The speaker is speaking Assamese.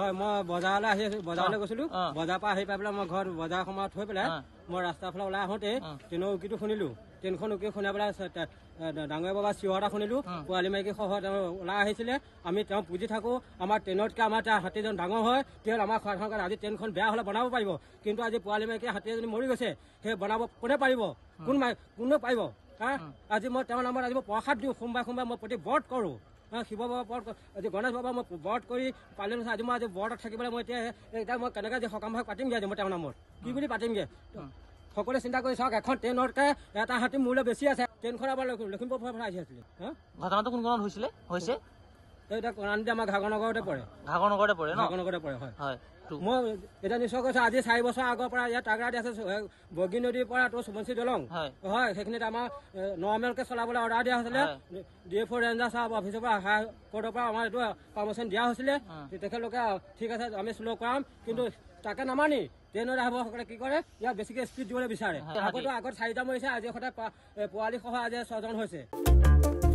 হয় মই বজাৰলৈ আহি আছো বজাৰলৈ গৈছিলো বজাৰ পৰা আহি পাই পেলাই মই ঘৰত বজাৰ সময়ত থৈ পেলাই মই ৰাস্তাৰ ফালে ওলাই আহোঁতে ট্ৰেইনৰ উকিটো শুনিলো ট্ৰেইনখন উকি শুনাই পেলাই ডাঙৰ বাবা চিঞৰ এটা শুনিলো পোৱালি মাইকী সহ তেওঁ ওলাই আহিছিলে আমি তেওঁ পুজি থাকো আমাৰ ট্ৰেইনতকৈ আমাৰ তাৰ হাতীজন ডাঙৰ হয় তেওঁ আমাৰ খোৱাৰ কাৰণে আজি ট্ৰেইনখন বেয়া হ'লে বনাব পাৰিব কিন্তু আজি পোৱালি মাইকী হাতী এজনী মৰি গৈছে সেই বনাব কোনে পাৰিব কোন কোনে পাৰিব আজি মই তেওঁৰ নামত আজি মই প্ৰসাদ দিওঁ সোমবাৰে সোমবাৰে মই প্ৰতি বৰ্ত কৰোঁ শিৱ বাবা আজি গণেশ বাবা মই বধ কৰি পালি নহয় আজি মই আজি বৰত থাকিবলৈ মই এতিয়া এতিয়া মই কেনেকৈ আজি সকাম ভাগ পাতিমগৈ আজি মই তেওঁৰ নামত কি বুলি পাতিমগৈ সকলোৱে চিন্তা কৰি চাওক এখন ট্ৰেইনতকে এটা হাতী মূল্য বেছি আছে ট্ৰেইনখন আমাৰ লখিমপুৰ ফালে আহি আছিলে ঘটনাটো কোনখনত হৈছিলে হৈছে বগী নদীৰ পৰা তোৰ সোৱণশ্ৰী দলং হয় সেইখিনিত আমাৰ নৰ্মেল কে চলাবলৈ অৰ্ডাৰ দিয়া হৈছিলে ডি এফ অ' ৰেঞ্জাৰ চাহ অফিচৰ পৰা হাই কৰ্টৰ পৰা আমাৰ এইটো পাৰ্মিশ্যন দিয়া হৈছিলে তেখেতলোকে ঠিক আছে আমি শ্ল' কৰাম কিন্তু তাকে নামানি ট্ৰেইনৰ ড্ৰাইভাৰসকলে কি কৰে ইয়াক বেছিকে স্পীড দিবলৈ বিচাৰে আগতো আগত চাৰিটা মৰিছে আজি সদায় পোৱালিসহ আজি ছজন হৈছে